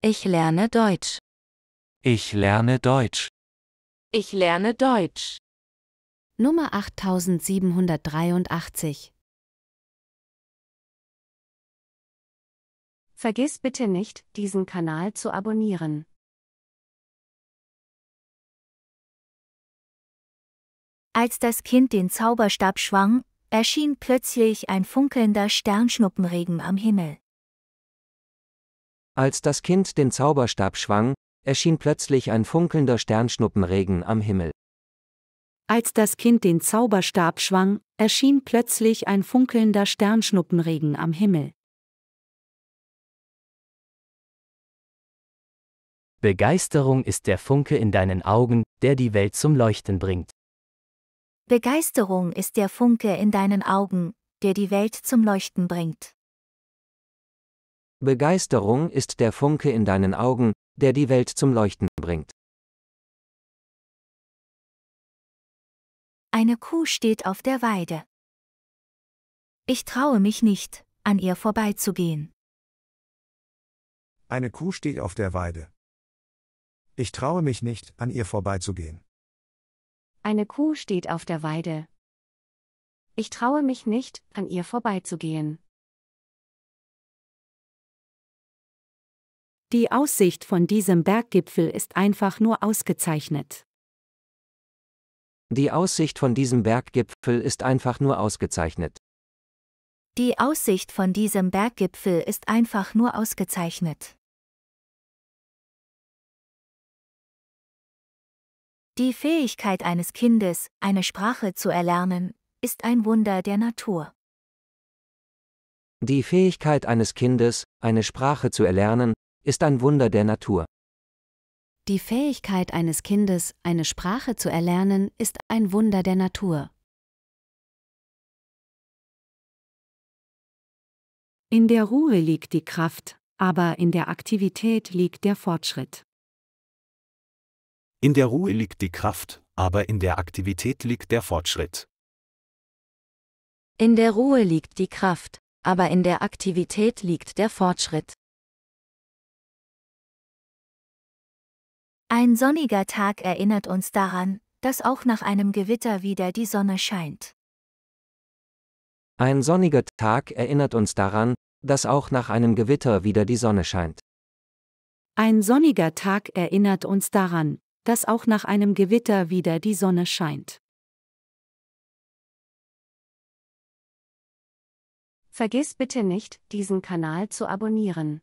Ich lerne Deutsch. Ich lerne Deutsch. Ich lerne Deutsch. Nummer 8783. Vergiss bitte nicht, diesen Kanal zu abonnieren. Als das Kind den Zauberstab schwang, erschien plötzlich ein funkelnder Sternschnuppenregen am Himmel. Als das Kind den Zauberstab schwang, erschien plötzlich ein funkelnder Sternschnuppenregen am Himmel. Als das Kind den Zauberstab schwang, erschien plötzlich ein funkelnder Sternschnuppenregen am Himmel. Begeisterung ist der Funke in deinen Augen, der die Welt zum Leuchten bringt. Begeisterung ist der Funke in deinen Augen, der die Welt zum Leuchten bringt. Begeisterung ist der Funke in deinen Augen, der die Welt zum Leuchten bringt. Eine Kuh steht auf der Weide. Ich traue mich nicht, an ihr vorbeizugehen. Eine Kuh steht auf der Weide. Ich traue mich nicht, an ihr vorbeizugehen. Eine Kuh steht auf der Weide. Ich traue mich nicht, an ihr vorbeizugehen. Die Aussicht von diesem Berggipfel ist einfach nur ausgezeichnet. Die Aussicht von diesem Berggipfel ist einfach nur ausgezeichnet. Die Aussicht von diesem Berggipfel ist einfach nur ausgezeichnet. Die Fähigkeit eines Kindes, eine Sprache zu erlernen, ist ein Wunder der Natur. Die Fähigkeit eines Kindes, eine Sprache zu erlernen, ist ein Wunder der Natur. Die Fähigkeit eines Kindes, eine Sprache zu erlernen, ist ein Wunder der Natur. In der Ruhe liegt die Kraft, aber in der Aktivität liegt der Fortschritt. In der Ruhe liegt die Kraft, aber in der Aktivität liegt der Fortschritt. In der Ruhe liegt die Kraft, aber in der Aktivität liegt der Fortschritt. Ein sonniger Tag erinnert uns daran, dass auch nach einem Gewitter wieder die Sonne scheint. Ein sonniger Tag erinnert uns daran, dass auch nach einem Gewitter wieder die Sonne scheint. Ein sonniger Tag erinnert uns daran, dass auch nach einem Gewitter wieder die Sonne scheint. Vergiss bitte nicht, diesen Kanal zu abonnieren.